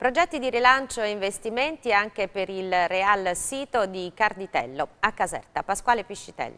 Progetti di rilancio e investimenti anche per il Real Sito di Carditello, a Caserta. Pasquale Piscitelli.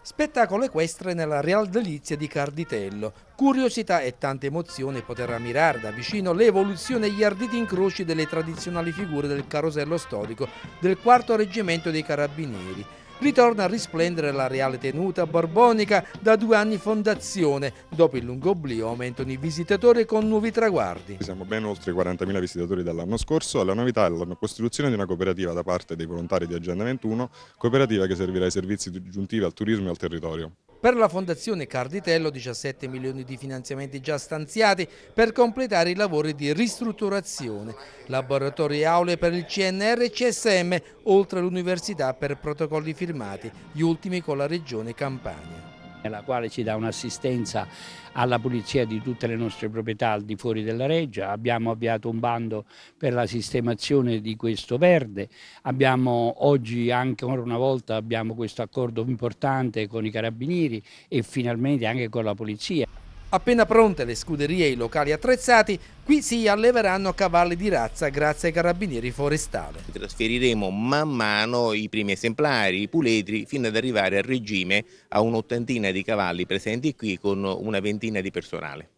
Spettacolo equestre nella Real Delizia di Carditello. Curiosità e tanta emozione poter ammirare da vicino l'evoluzione e gli arditi incroci delle tradizionali figure del carosello storico del 4 Reggimento dei Carabinieri ritorna a risplendere la reale tenuta borbonica da due anni fondazione. Dopo il lungo oblio aumentano i visitatori con nuovi traguardi. Siamo ben oltre 40.000 visitatori dall'anno scorso. La novità è la costituzione di una cooperativa da parte dei volontari di Agenda 21, cooperativa che servirà ai servizi aggiuntivi al turismo e al territorio. Per la Fondazione Carditello 17 milioni di finanziamenti già stanziati per completare i lavori di ristrutturazione, laboratori e aule per il CNR e CSM, oltre all'università per protocolli firmati, gli ultimi con la Regione Campania la quale ci dà un'assistenza alla pulizia di tutte le nostre proprietà al di fuori della reggia, abbiamo avviato un bando per la sistemazione di questo verde, abbiamo oggi anche ancora una volta abbiamo questo accordo importante con i carabinieri e finalmente anche con la polizia. Appena pronte le scuderie e i locali attrezzati, qui si alleveranno cavalli di razza grazie ai carabinieri forestali. Trasferiremo man mano i primi esemplari, i puledri, fino ad arrivare al regime a un'ottantina di cavalli presenti qui con una ventina di personale.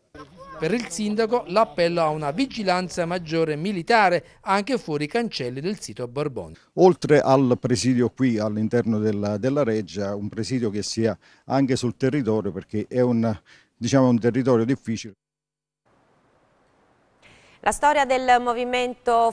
Per il sindaco l'appello a una vigilanza maggiore militare anche fuori i cancelli del sito Borbone. Oltre al presidio qui all'interno della, della Reggia, un presidio che sia anche sul territorio perché è un diciamo, un territorio difficile. La storia del movimento